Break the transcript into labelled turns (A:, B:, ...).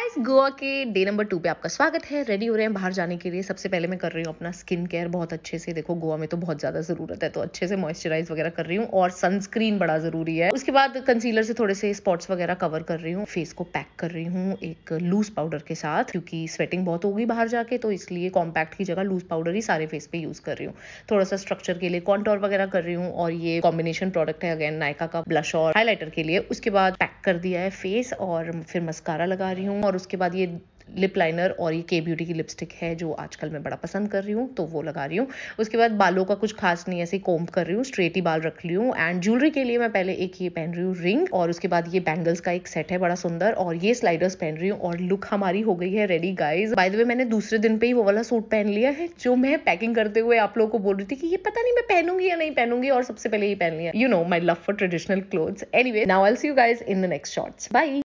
A: guys Goa के day number two पे आपका स्वागत है रेडी हो रहे हैं बाहर जाने के लिए सबसे पहले मैं कर रही हूँ अपना स्किन केयर बहुत अच्छे से देखो गोवा में तो बहुत ज़्यादा ज़रूरत है तो अच्छे से मॉइस्चराइज वगैरह कर रही हूँ और सनस्क्रीन बड़ा ज़रूरी है उसके बाद कंसीलर से थोड़े से स्पॉट्स वगैरह कवर कर रही हूँ फेस को पैक कर रही हूँ एक लूज पाउडर के साथ क्योंकि स्वेटिंग बहुत होगी बाहर जाके तो इसलिए कॉम्पैक्ट की जगह लूज पाउडर ही सारे फेस पे यूज़ कर रही हूँ थोड़ा सा स्ट्रक्चर के लिए कॉन्टोर वगैरह कर रही हूँ और ये कॉम्बिनेशन प्रोडक्ट है अगेन नायका का ब्लश और हाईलाइटर के लिए उसके बाद पैक कर दिया है फेस और फिर मस्कारा लगा रही हूँ और उसके बाद ये लिप लाइनर और ये के ब्यूटी की लिपस्टिक है जो आजकल मैं बड़ा पसंद कर रही हूँ तो वो लगा रही हूँ उसके बाद बालों का कुछ खास नहीं ऐसे कोम्ब कर रही हूँ स्ट्रेट ही बाल रख ली हूँ एंड ज्वेलरी के लिए मैं पहले एक ये पहन रही हूँ रिंग और उसके बाद ये बैंगल्स का एक सेट है बड़ा सुंदर और ये स्लाइडर्स पहन रही हूँ और लुक हमारी हो गई है ready guys by the way मैंने दूसरे दिन पे ही वो वाला सूट पहन लिया है जो मैं पैकिंग करते हुए आप लोगों को बोल रही थी कि ये पता नहीं मैं पहनूंगी या नहीं पहनूंगी और सबसे पहले ये पहन लिया you know my love for traditional clothes anyway now I see you guys in the next shorts by